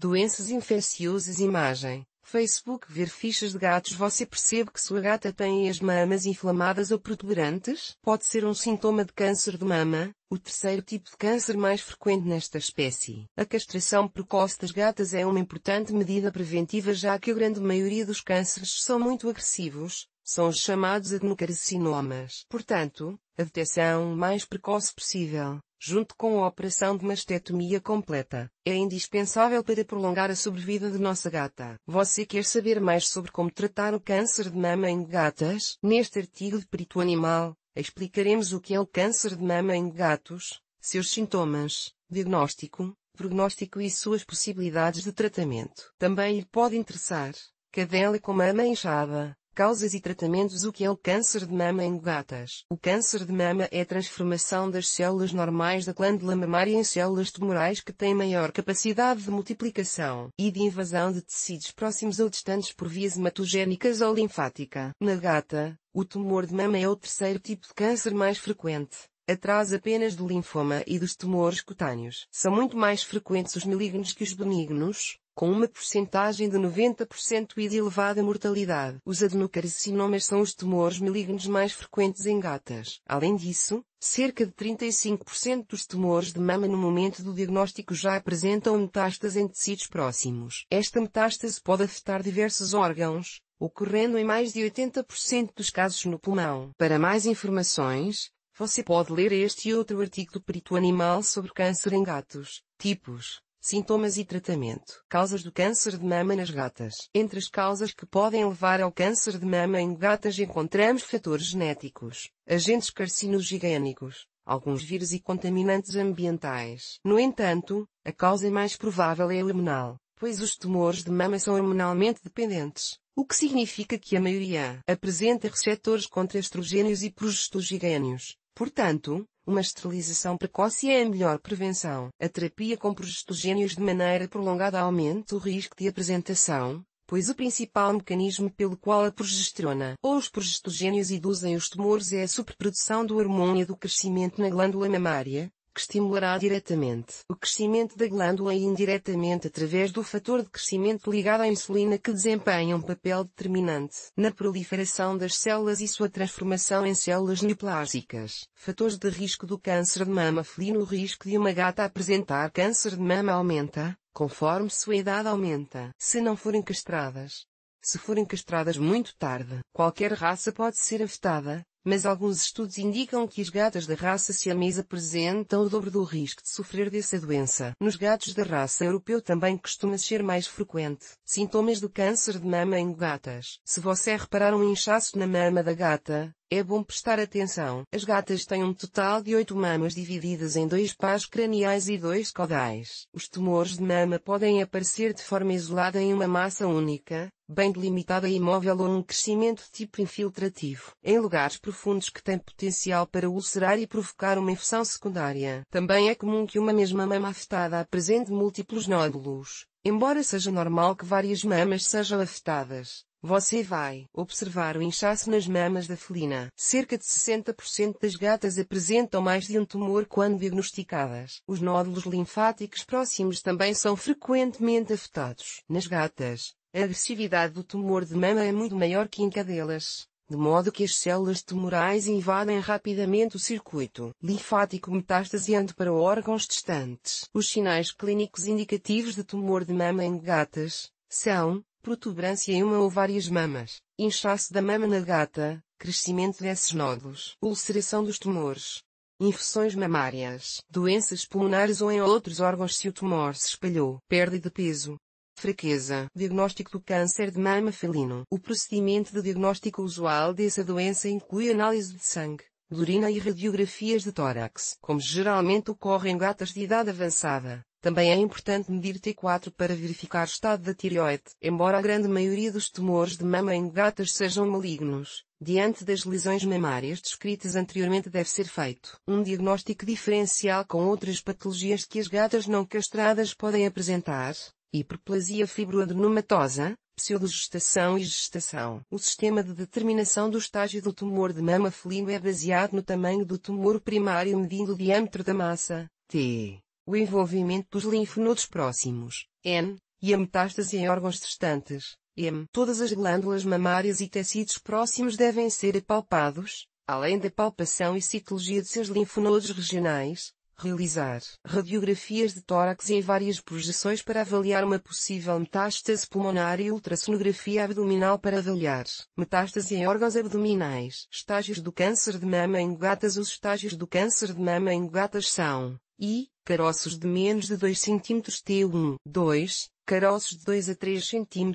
Doenças infecciosas Imagem. Facebook ver fichas de gatos Você percebe que sua gata tem as mamas inflamadas ou protuberantes? Pode ser um sintoma de câncer de mama, o terceiro tipo de câncer mais frequente nesta espécie. A castração precoce das gatas é uma importante medida preventiva já que a grande maioria dos cânceres são muito agressivos, são os chamados adenocarcinomas. Portanto, a detecção mais precoce possível junto com a operação de mastectomia completa, é indispensável para prolongar a sobrevida de nossa gata. Você quer saber mais sobre como tratar o câncer de mama em gatas? Neste artigo de Perito Animal, explicaremos o que é o câncer de mama em gatos, seus sintomas, diagnóstico, prognóstico e suas possibilidades de tratamento. Também lhe pode interessar, cadela com mama inchada, Causas e tratamentos O que é o câncer de mama em gatas? O câncer de mama é a transformação das células normais da glândula mamária em células tumorais que têm maior capacidade de multiplicação e de invasão de tecidos próximos ou distantes por vias hematogénicas ou linfática. Na gata, o tumor de mama é o terceiro tipo de câncer mais frequente atrás apenas do linfoma e dos tumores cutâneos. São muito mais frequentes os malignos que os benignos, com uma porcentagem de 90% e de elevada mortalidade. Os adenocarcinomas são os tumores malignos mais frequentes em gatas. Além disso, cerca de 35% dos tumores de mama no momento do diagnóstico já apresentam metástases em tecidos próximos. Esta metástase pode afetar diversos órgãos, ocorrendo em mais de 80% dos casos no pulmão. Para mais informações, você pode ler este e outro artigo do Perito Animal sobre câncer em gatos, tipos, Sintomas e tratamento. Causas do câncer de mama nas gatas. Entre as causas que podem levar ao câncer de mama em gatas encontramos fatores genéticos, agentes carcinogênicos, alguns vírus e contaminantes ambientais. No entanto, a causa mais provável é hormonal, pois os tumores de mama são hormonalmente dependentes, o que significa que a maioria apresenta receptores contra estrogênios e progestogênios. Portanto, uma esterilização precoce é a melhor prevenção. A terapia com progestogênios de maneira prolongada aumenta o risco de apresentação, pois o principal mecanismo pelo qual a progesterona ou os progestogênios induzem os tumores é a superprodução do hormônio do crescimento na glândula mamária, que estimulará diretamente o crescimento da glândula e indiretamente através do fator de crescimento ligado à insulina que desempenha um papel determinante na proliferação das células e sua transformação em células neoplásicas. Fatores de risco do câncer de mama felino O risco de uma gata apresentar câncer de mama aumenta, conforme sua idade aumenta, se não forem castradas. Se forem castradas muito tarde, qualquer raça pode ser afetada, mas alguns estudos indicam que os gatos da raça siamesa apresentam o dobro do risco de sofrer dessa doença. Nos gatos da raça europeu também costuma ser mais frequente. Sintomas do câncer de mama em gatas. Se você reparar um inchaço na mama da gata, é bom prestar atenção. As gatas têm um total de oito mamas divididas em dois pás craniais e dois caudais. Os tumores de mama podem aparecer de forma isolada em uma massa única, bem delimitada e imóvel ou um crescimento tipo infiltrativo, em lugares profundos que têm potencial para ulcerar e provocar uma infecção secundária. Também é comum que uma mesma mama afetada apresente múltiplos nódulos, embora seja normal que várias mamas sejam afetadas. Você vai observar o inchaço nas mamas da felina. Cerca de 60% das gatas apresentam mais de um tumor quando diagnosticadas. Os nódulos linfáticos próximos também são frequentemente afetados. Nas gatas, a agressividade do tumor de mama é muito maior que em cadelas, de modo que as células tumorais invadem rapidamente o circuito linfático metastasiando para órgãos distantes. Os sinais clínicos indicativos de tumor de mama em gatas são protuberância em uma ou várias mamas, inchaço da mama na gata, crescimento desses nódulos, ulceração dos tumores, infecções mamárias, doenças pulmonares ou em outros órgãos se o tumor se espalhou, perda de peso, fraqueza, diagnóstico do câncer de mama felino. O procedimento de diagnóstico usual dessa doença inclui análise de sangue, de urina e radiografias de tórax, como geralmente ocorre em gatas de idade avançada. Também é importante medir T4 para verificar o estado da tireoide. Embora a grande maioria dos tumores de mama em gatas sejam malignos, diante das lesões mamárias descritas anteriormente deve ser feito um diagnóstico diferencial com outras patologias que as gatas não castradas podem apresentar, hiperplasia fibroadenomatosa, pseudogestação e gestação. O sistema de determinação do estágio do tumor de mama felino é baseado no tamanho do tumor primário medindo o diâmetro da massa, T o envolvimento dos linfonodos próximos, N, e a metástase em órgãos distantes, M. Todas as glândulas mamárias e tecidos próximos devem ser apalpados, além da palpação e citologia de seus linfonodos regionais, realizar radiografias de tórax em várias projeções para avaliar uma possível metástase pulmonar e ultrassonografia abdominal para avaliar metástase em órgãos abdominais. Estágios do câncer de mama em gatas Os estágios do câncer de mama em gatas são I. Caroços de menos de 2 cm T1. 2. Caroços de 2 a 3 cm.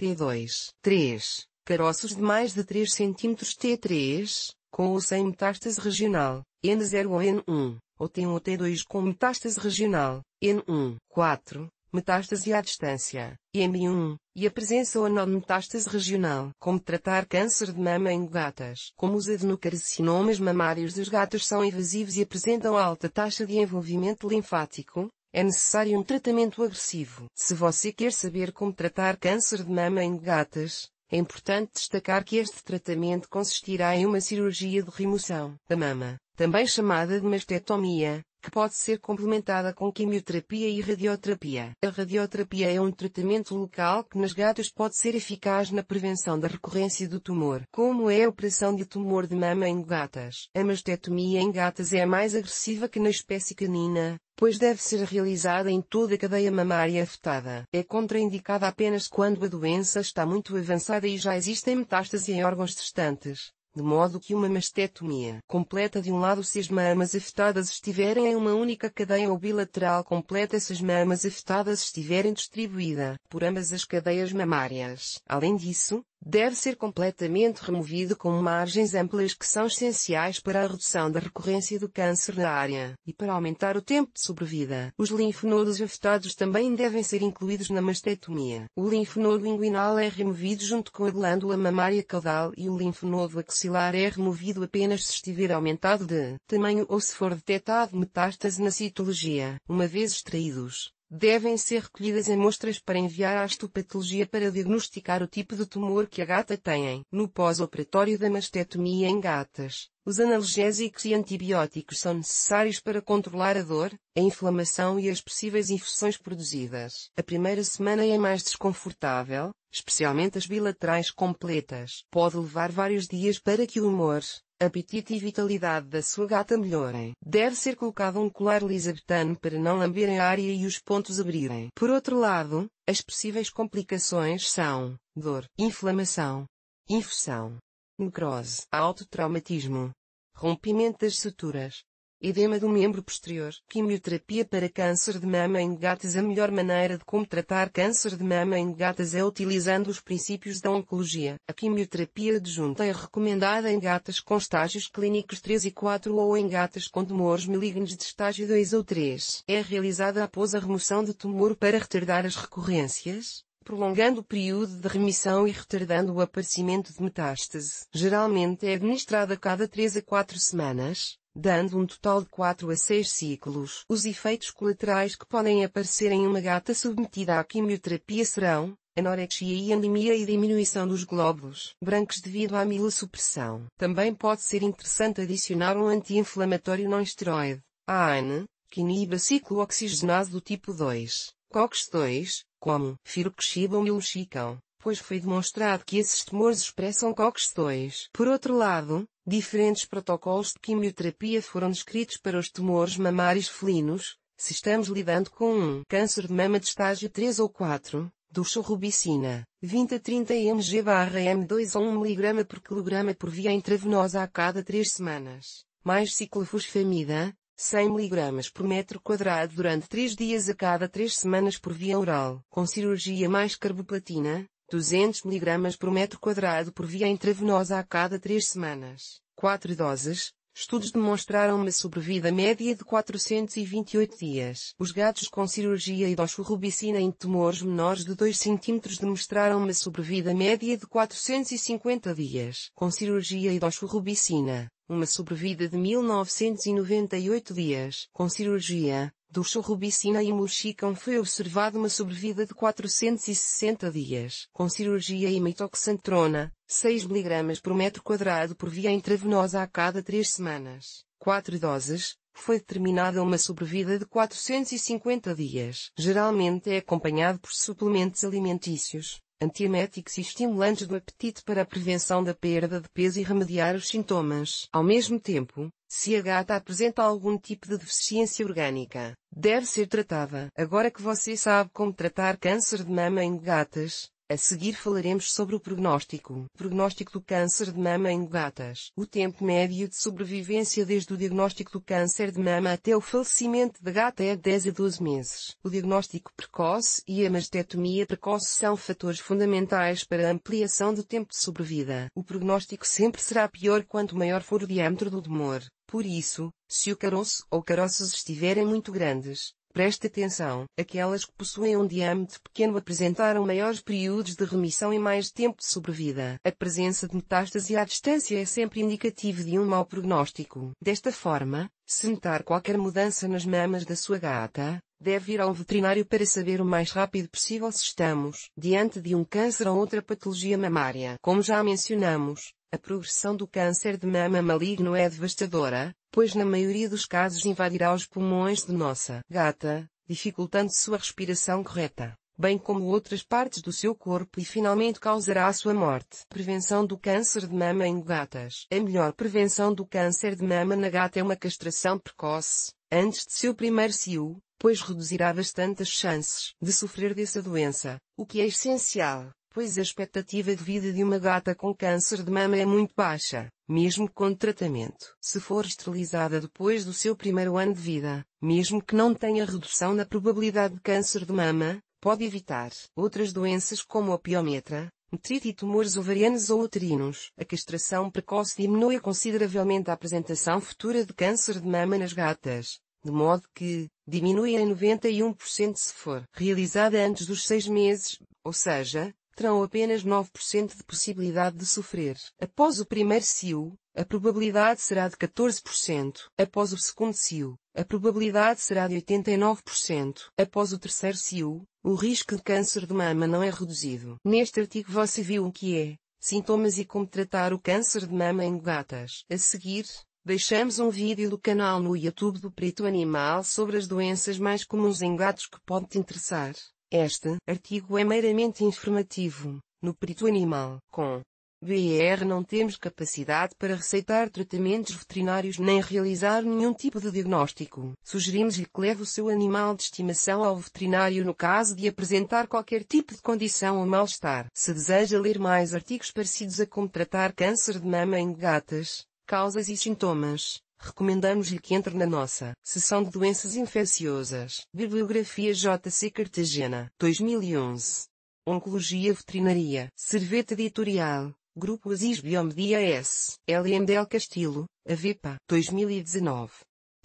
T2. 3. Caroços de mais de 3 cm T3, com ou sem metástase regional, N0 ou N1, ou T1 ou T2 com metástase regional, N1. 4 metástase à distância, m 1 e a presença ou não de metástase regional. Como tratar câncer de mama em gatas? Como os adenocarcinomas mamários dos gatos são invasivos e apresentam alta taxa de envolvimento linfático, é necessário um tratamento agressivo. Se você quer saber como tratar câncer de mama em gatas, é importante destacar que este tratamento consistirá em uma cirurgia de remoção da mama, também chamada de mastectomia, que pode ser complementada com quimioterapia e radioterapia. A radioterapia é um tratamento local que nas gatas pode ser eficaz na prevenção da recorrência do tumor, como é a operação de tumor de mama em gatas. A mastectomia em gatas é a mais agressiva que na espécie canina, pois deve ser realizada em toda a cadeia mamária afetada. É contraindicada apenas quando a doença está muito avançada e já existem metástases em órgãos distantes, de modo que uma mastectomia completa de um lado se as mamas afetadas estiverem em uma única cadeia ou bilateral completa se as mamas afetadas estiverem distribuída por ambas as cadeias mamárias. Além disso, deve ser completamente removido com margens amplas que são essenciais para a redução da recorrência do câncer na área e para aumentar o tempo de sobrevida. Os linfonodos afetados também devem ser incluídos na mastectomia. O linfonodo inguinal é removido junto com a glândula mamária caudal e o linfonodo axilar é removido apenas se estiver aumentado de tamanho ou se for detectado metástase na citologia, uma vez extraídos. Devem ser recolhidas amostras para enviar à estopatologia para diagnosticar o tipo de tumor que a gata tem. No pós-operatório da mastectomia em gatas, os analgésicos e antibióticos são necessários para controlar a dor, a inflamação e as possíveis infecções produzidas. A primeira semana é mais desconfortável, especialmente as bilaterais completas. Pode levar vários dias para que o humor, apetite e vitalidade da sua gata melhorem. Deve ser colocado um colar lisabetano para não lamberem a área e os pontos abrirem. Por outro lado, as possíveis complicações são dor, inflamação, infecção, necrose, autotraumatismo, rompimento das suturas, edema do membro posterior. Quimioterapia para câncer de mama em gatas A melhor maneira de como tratar câncer de mama em gatas é utilizando os princípios da oncologia. A quimioterapia adjunta é recomendada em gatas com estágios clínicos 3 e 4 ou em gatas com tumores malignos de estágio 2 ou 3. É realizada após a remoção do tumor para retardar as recorrências, prolongando o período de remissão e retardando o aparecimento de metástase. Geralmente é administrada cada 3 a 4 semanas, dando um total de 4 a 6 ciclos. Os efeitos colaterais que podem aparecer em uma gata submetida à quimioterapia serão anorexia e anemia e diminuição dos glóbulos brancos devido à milosupressão. Também pode ser interessante adicionar um anti-inflamatório não esteroide, AAN, que inibe a oxigenase do tipo 2, COX-2, como firoxibam e lexicão pois foi demonstrado que esses tumores expressam COX-2. Por outro lado, diferentes protocolos de quimioterapia foram descritos para os tumores mamários felinos, se estamos lidando com um câncer de mama de estágio 3 ou 4, do rubicina, 20 a 30 mg barra M2 a 1 mg por quilograma por via intravenosa a cada 3 semanas, mais ciclofosfamida, 100 mg por metro quadrado durante 3 dias a cada 3 semanas por via oral, com cirurgia mais carboplatina, 200 mg por metro quadrado por via intravenosa a cada 3 semanas. 4 doses. Estudos demonstraram uma sobrevida média de 428 dias. Os gatos com cirurgia e doxorubicina em tumores menores de 2 cm demonstraram uma sobrevida média de 450 dias. Com cirurgia e doxorubicina uma sobrevida de 1998 dias. Com cirurgia, do churrubicina e moxicão foi observada uma sobrevida de 460 dias. Com cirurgia e mitoxantrona, 6 mg por metro quadrado por via intravenosa a cada 3 semanas. 4 doses, foi determinada uma sobrevida de 450 dias. Geralmente é acompanhado por suplementos alimentícios, antieméticos e estimulantes do apetite para a prevenção da perda de peso e remediar os sintomas. Ao mesmo tempo, se a gata apresenta algum tipo de deficiência orgânica, deve ser tratada. Agora que você sabe como tratar câncer de mama em gatas, a seguir falaremos sobre o prognóstico. Prognóstico do câncer de mama em gatas. O tempo médio de sobrevivência desde o diagnóstico do câncer de mama até o falecimento da gata é de 10 a 12 meses. O diagnóstico precoce e a mastectomia precoce são fatores fundamentais para a ampliação do tempo de sobrevida. O prognóstico sempre será pior quanto maior for o diâmetro do tumor. Por isso, se o caroço ou caroços estiverem muito grandes, Preste atenção, aquelas que possuem um diâmetro pequeno apresentaram maiores períodos de remissão e mais tempo de sobrevida. A presença de metástase à distância é sempre indicativo de um mau prognóstico. Desta forma, se notar qualquer mudança nas mamas da sua gata, deve ir a um veterinário para saber o mais rápido possível se estamos diante de um câncer ou outra patologia mamária. Como já mencionamos, a progressão do câncer de mama maligno é devastadora, pois na maioria dos casos invadirá os pulmões de nossa gata, dificultando sua respiração correta, bem como outras partes do seu corpo e finalmente causará sua morte. Prevenção do câncer de mama em gatas. A melhor prevenção do câncer de mama na gata é uma castração precoce, antes de seu primeiro cio, pois reduzirá bastante as chances de sofrer dessa doença, o que é essencial pois a expectativa de vida de uma gata com câncer de mama é muito baixa, mesmo com tratamento. Se for esterilizada depois do seu primeiro ano de vida, mesmo que não tenha redução na probabilidade de câncer de mama, pode evitar outras doenças como a piometra, metrite e tumores ovarianos ou uterinos. A castração precoce diminui consideravelmente a apresentação futura de câncer de mama nas gatas, de modo que diminui em 91% se for realizada antes dos 6 meses, ou seja, terão apenas 9% de possibilidade de sofrer. Após o primeiro CIO, a probabilidade será de 14%. Após o segundo CIO, a probabilidade será de 89%. Após o terceiro CIO, o risco de câncer de mama não é reduzido. Neste artigo você viu o que é, sintomas e como tratar o câncer de mama em gatas. A seguir, deixamos um vídeo do canal no YouTube do Preto Animal sobre as doenças mais comuns em gatos que pode te interessar. Este artigo é meramente informativo, no perito animal, com BR não temos capacidade para receitar tratamentos veterinários nem realizar nenhum tipo de diagnóstico. Sugerimos-lhe que leve o seu animal de estimação ao veterinário no caso de apresentar qualquer tipo de condição ou mal-estar. Se deseja ler mais artigos parecidos a como tratar câncer de mama em gatas, causas e sintomas, Recomendamos-lhe que entre na nossa Sessão de Doenças Infecciosas. Bibliografia J.C. Cartagena, 2011. Oncologia Veterinaria, Serveta Editorial, Grupo Aziz Biomedia S, LM Del Castilho, Avepa, 2019.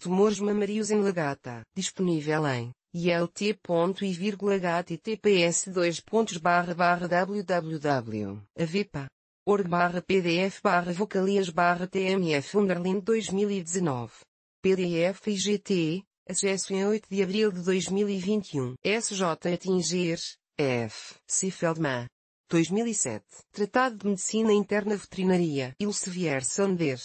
Tumores mamarios em Lagata, disponível em ilt.i.https www.avpa org barra pdf barra vocalias barra tmf underline 2019. PDF IGT, acesso em 8 de abril de 2021. SJ Atingir, F. Seifeldman. 2007. Tratado de Medicina Interna Veterinaria. ilsevier Sonder.